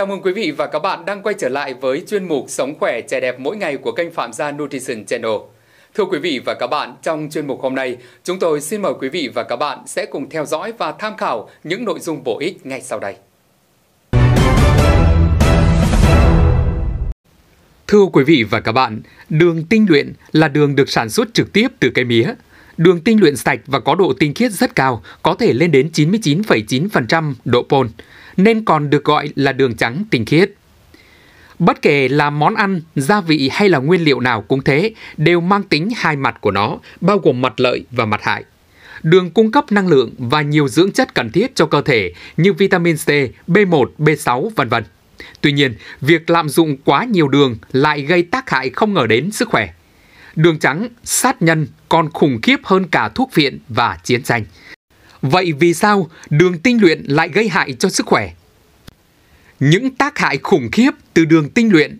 Chào mừng quý vị và các bạn đang quay trở lại với chuyên mục Sống khỏe trẻ đẹp mỗi ngày của kênh Phạm Gia Nutrition Channel. Thưa quý vị và các bạn, trong chuyên mục hôm nay, chúng tôi xin mời quý vị và các bạn sẽ cùng theo dõi và tham khảo những nội dung bổ ích ngay sau đây. Thưa quý vị và các bạn, đường tinh luyện là đường được sản xuất trực tiếp từ cây mía. Đường tinh luyện sạch và có độ tinh khiết rất cao, có thể lên đến 99,9% độ pol nên còn được gọi là đường trắng tinh khiết. Bất kể là món ăn, gia vị hay là nguyên liệu nào cũng thế, đều mang tính hai mặt của nó, bao gồm mặt lợi và mặt hại. Đường cung cấp năng lượng và nhiều dưỡng chất cần thiết cho cơ thể như vitamin C, B1, B6, vân vân. Tuy nhiên, việc lạm dụng quá nhiều đường lại gây tác hại không ngờ đến sức khỏe. Đường trắng, sát nhân còn khủng khiếp hơn cả thuốc viện và chiến tranh. Vậy vì sao đường tinh luyện lại gây hại cho sức khỏe? Những tác hại khủng khiếp từ đường tinh luyện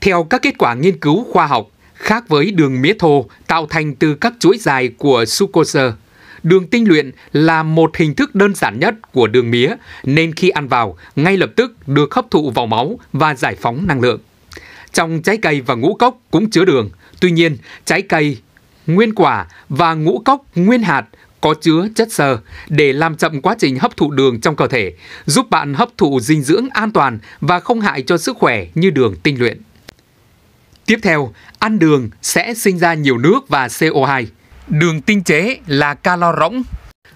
Theo các kết quả nghiên cứu khoa học, khác với đường mía thô tạo thành từ các chuỗi dài của sucrose đường tinh luyện là một hình thức đơn giản nhất của đường mía nên khi ăn vào, ngay lập tức được hấp thụ vào máu và giải phóng năng lượng. Trong trái cây và ngũ cốc cũng chứa đường, tuy nhiên trái cây nguyên quả và ngũ cốc nguyên hạt có chứa chất xơ để làm chậm quá trình hấp thụ đường trong cơ thể, giúp bạn hấp thụ dinh dưỡng an toàn và không hại cho sức khỏe như đường tinh luyện. Tiếp theo, ăn đường sẽ sinh ra nhiều nước và CO2. Đường tinh chế là calo rỗng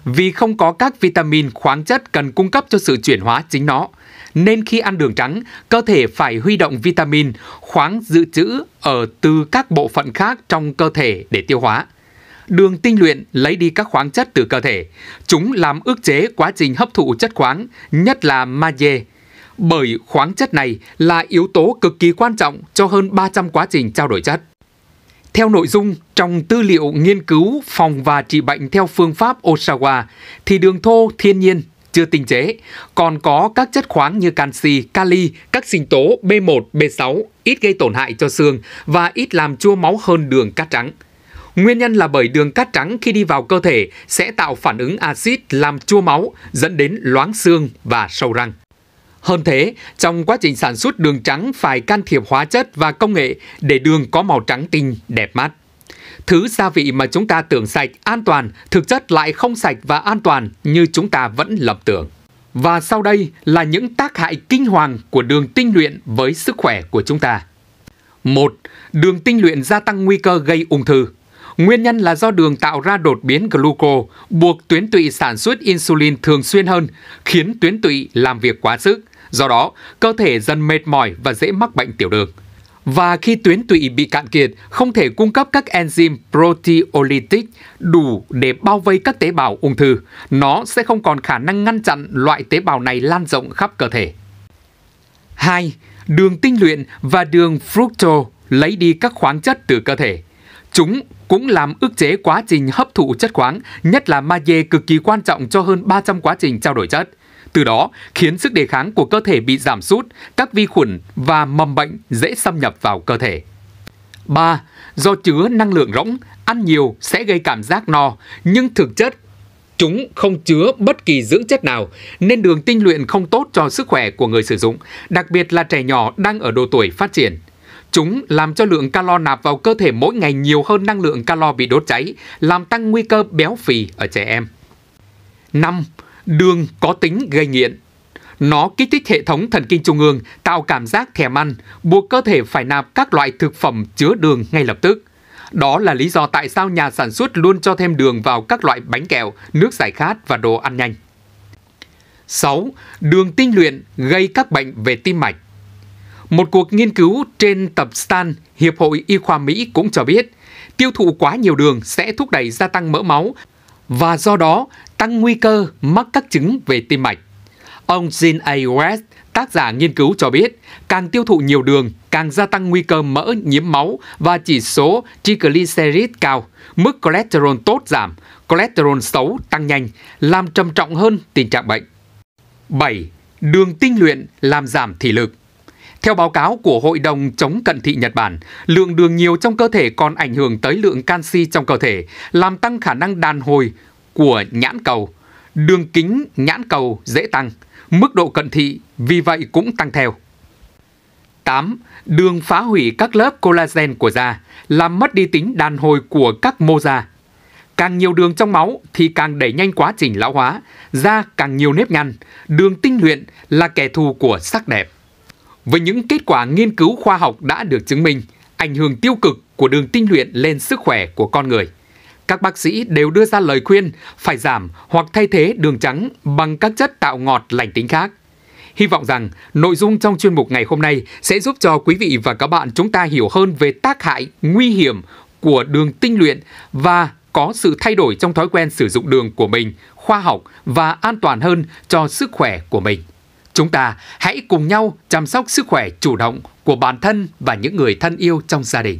vì không có các vitamin khoáng chất cần cung cấp cho sự chuyển hóa chính nó. Nên khi ăn đường trắng, cơ thể phải huy động vitamin, khoáng dự trữ ở từ các bộ phận khác trong cơ thể để tiêu hóa đường tinh luyện lấy đi các khoáng chất từ cơ thể. Chúng làm ức chế quá trình hấp thụ chất khoáng, nhất là magie. Bởi khoáng chất này là yếu tố cực kỳ quan trọng cho hơn 300 quá trình trao đổi chất. Theo nội dung trong tư liệu nghiên cứu phòng và trị bệnh theo phương pháp Osawa, thì đường thô thiên nhiên chưa tinh chế, còn có các chất khoáng như canxi, kali, các sinh tố B1, B6 ít gây tổn hại cho xương và ít làm chua máu hơn đường cát trắng. Nguyên nhân là bởi đường cát trắng khi đi vào cơ thể sẽ tạo phản ứng axit làm chua máu, dẫn đến loáng xương và sâu răng. Hơn thế, trong quá trình sản xuất đường trắng phải can thiệp hóa chất và công nghệ để đường có màu trắng tinh, đẹp mắt. Thứ gia vị mà chúng ta tưởng sạch, an toàn, thực chất lại không sạch và an toàn như chúng ta vẫn lầm tưởng. Và sau đây là những tác hại kinh hoàng của đường tinh luyện với sức khỏe của chúng ta. 1. Đường tinh luyện gia tăng nguy cơ gây ung thư. Nguyên nhân là do đường tạo ra đột biến gluco, buộc tuyến tụy sản xuất insulin thường xuyên hơn, khiến tuyến tụy làm việc quá sức. Do đó, cơ thể dần mệt mỏi và dễ mắc bệnh tiểu đường. Và khi tuyến tụy bị cạn kiệt, không thể cung cấp các enzyme proteolytic đủ để bao vây các tế bào ung thư, nó sẽ không còn khả năng ngăn chặn loại tế bào này lan rộng khắp cơ thể. 2. Đường tinh luyện và đường fructose lấy đi các khoáng chất từ cơ thể. Chúng cũng làm ức chế quá trình hấp thụ chất khoáng, nhất là magie cực kỳ quan trọng cho hơn 300 quá trình trao đổi chất. Từ đó, khiến sức đề kháng của cơ thể bị giảm sút, các vi khuẩn và mầm bệnh dễ xâm nhập vào cơ thể. 3. Do chứa năng lượng rỗng, ăn nhiều sẽ gây cảm giác no, nhưng thực chất chúng không chứa bất kỳ dưỡng chất nào nên đường tinh luyện không tốt cho sức khỏe của người sử dụng, đặc biệt là trẻ nhỏ đang ở độ tuổi phát triển. Chúng làm cho lượng calo nạp vào cơ thể mỗi ngày nhiều hơn năng lượng calo bị đốt cháy, làm tăng nguy cơ béo phì ở trẻ em. 5. Đường có tính gây nghiện nó kích thích hệ thống thần kinh trung ương, tạo cảm giác thèm ăn, buộc cơ thể phải nạp các loại thực phẩm chứa đường ngay lập tức. Đó là lý do tại sao nhà sản xuất luôn cho thêm đường vào các loại bánh kẹo, nước giải khát và đồ ăn nhanh. 6. Đường tinh luyện gây các bệnh về tim mạch. Một cuộc nghiên cứu trên tập Stan, Hiệp hội Y khoa Mỹ cũng cho biết, tiêu thụ quá nhiều đường sẽ thúc đẩy gia tăng mỡ máu và do đó tăng nguy cơ mắc các chứng về tim mạch. Ông Jin A. West, tác giả nghiên cứu cho biết, càng tiêu thụ nhiều đường, càng gia tăng nguy cơ mỡ nhiễm máu và chỉ số triglycerid cao, mức cholesterol tốt giảm, cholesterol xấu tăng nhanh, làm trầm trọng hơn tình trạng bệnh. 7. Đường tinh luyện làm giảm thể lực theo báo cáo của Hội đồng chống cận thị Nhật Bản, lượng đường nhiều trong cơ thể còn ảnh hưởng tới lượng canxi trong cơ thể, làm tăng khả năng đàn hồi của nhãn cầu. Đường kính nhãn cầu dễ tăng, mức độ cận thị vì vậy cũng tăng theo. 8. Đường phá hủy các lớp collagen của da, làm mất đi tính đàn hồi của các mô da. Càng nhiều đường trong máu thì càng đẩy nhanh quá trình lão hóa, da càng nhiều nếp nhăn, đường tinh luyện là kẻ thù của sắc đẹp. Với những kết quả nghiên cứu khoa học đã được chứng minh, ảnh hưởng tiêu cực của đường tinh luyện lên sức khỏe của con người. Các bác sĩ đều đưa ra lời khuyên phải giảm hoặc thay thế đường trắng bằng các chất tạo ngọt lành tính khác. Hy vọng rằng nội dung trong chuyên mục ngày hôm nay sẽ giúp cho quý vị và các bạn chúng ta hiểu hơn về tác hại, nguy hiểm của đường tinh luyện và có sự thay đổi trong thói quen sử dụng đường của mình khoa học và an toàn hơn cho sức khỏe của mình. Chúng ta hãy cùng nhau chăm sóc sức khỏe chủ động của bản thân và những người thân yêu trong gia đình.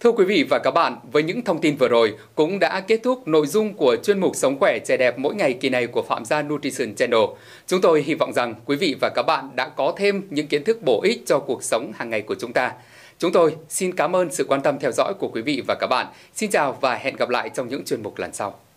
Thưa quý vị và các bạn, với những thông tin vừa rồi cũng đã kết thúc nội dung của chuyên mục Sống khỏe trẻ đẹp mỗi ngày kỳ này của Phạm Gia Nutrition Channel. Chúng tôi hy vọng rằng quý vị và các bạn đã có thêm những kiến thức bổ ích cho cuộc sống hàng ngày của chúng ta. Chúng tôi xin cảm ơn sự quan tâm theo dõi của quý vị và các bạn. Xin chào và hẹn gặp lại trong những chuyên mục lần sau.